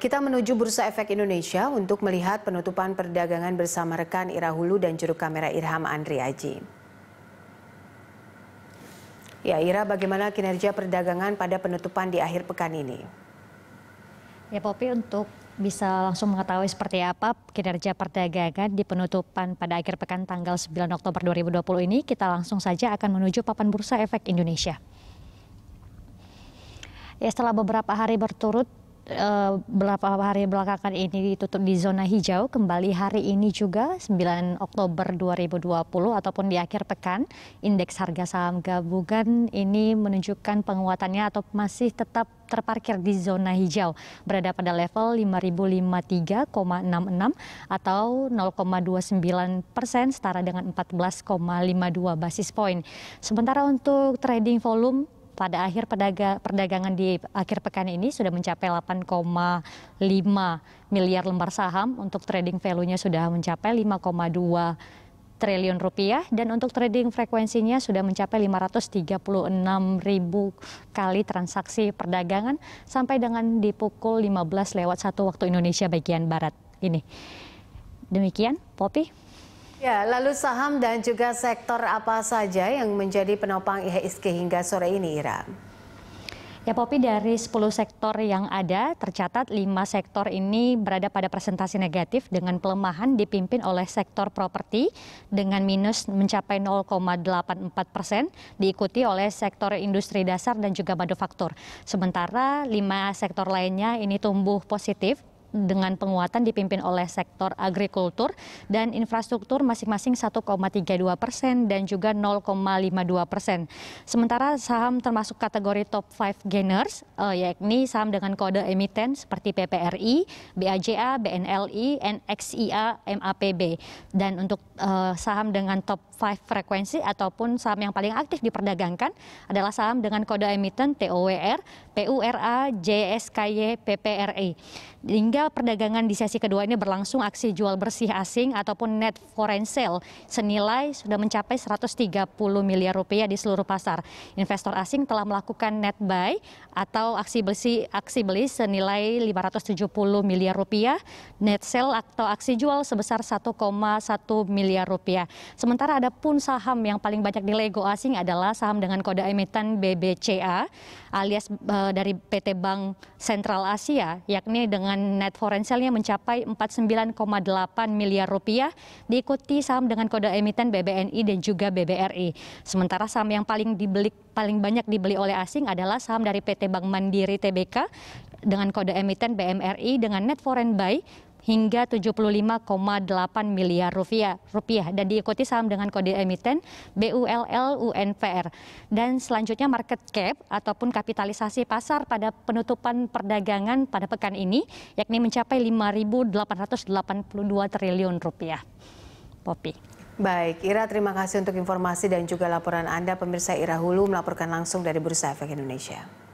Kita menuju Bursa Efek Indonesia untuk melihat penutupan perdagangan bersama rekan Ira Hulu dan juru kamera Irham Andri Aji. Ya, Ira, bagaimana kinerja perdagangan pada penutupan di akhir pekan ini? Ya, Popi, untuk bisa langsung mengetahui seperti apa kinerja perdagangan di penutupan pada akhir pekan tanggal 9 Oktober 2020 ini, kita langsung saja akan menuju papan Bursa Efek Indonesia. Ya, setelah beberapa hari berturut Eh, beberapa hari belakangan ini ditutup di zona hijau kembali hari ini juga 9 Oktober 2020 ataupun di akhir pekan indeks harga saham gabungan ini menunjukkan penguatannya atau masih tetap terparkir di zona hijau berada pada level 5053,66 atau 0,29 persen setara dengan 14,52 basis point Sementara untuk trading volume pada akhir perdagangan di akhir pekan ini sudah mencapai 8,5 miliar lembar saham. Untuk trading value-nya sudah mencapai 5,2 triliun rupiah dan untuk trading frekuensinya sudah mencapai 536 ribu kali transaksi perdagangan sampai dengan di pukul 15 lewat 1 waktu Indonesia bagian Barat ini. Demikian, Popi. Ya, lalu saham dan juga sektor apa saja yang menjadi penopang IHSG hingga sore ini, Ira? Ya Popi dari 10 sektor yang ada tercatat 5 sektor ini berada pada presentasi negatif dengan pelemahan dipimpin oleh sektor properti dengan minus mencapai 0,84 persen diikuti oleh sektor industri dasar dan juga manufaktur. Sementara 5 sektor lainnya ini tumbuh positif dengan penguatan dipimpin oleh sektor agrikultur dan infrastruktur masing-masing 1,32 persen dan juga 0,52 persen. Sementara saham termasuk kategori top 5 gainers, uh, yakni saham dengan kode emiten seperti PPRI, BAJA, BNLI, NXIA, MAPB. Dan untuk uh, saham dengan top 5 frekuensi ataupun saham yang paling aktif diperdagangkan adalah saham dengan kode emiten TOWR, PURA, JSKY, PPRI. Hingga perdagangan di sesi kedua ini berlangsung aksi jual bersih asing ataupun net foreign sale senilai sudah mencapai 130 miliar rupiah di seluruh pasar. Investor asing telah melakukan net buy atau aksi beli aksi beli senilai 570 miliar rupiah, net sale atau aksi jual sebesar 1,1 miliar rupiah. Sementara ada pun saham yang paling banyak di lego asing adalah saham dengan kode emiten BBCA alias eh, dari PT Bank Sentral Asia yakni dengan net net forenselnya mencapai 49,8 miliar rupiah, diikuti saham dengan kode emiten BBNI dan juga BBRI. Sementara saham yang paling dibeli paling banyak dibeli oleh asing adalah saham dari PT Bank Mandiri TBK dengan kode emiten BMRI dengan net foreign buy hingga 75,8 miliar rupiah, rupiah dan diikuti saham dengan kode emiten BULL UNPR. Dan selanjutnya market cap ataupun kapitalisasi pasar pada penutupan perdagangan pada pekan ini yakni mencapai 5.882 triliun rupiah. Poppy. Baik, Ira terima kasih untuk informasi dan juga laporan Anda. Pemirsa Ira Hulu melaporkan langsung dari Bursa Efek Indonesia.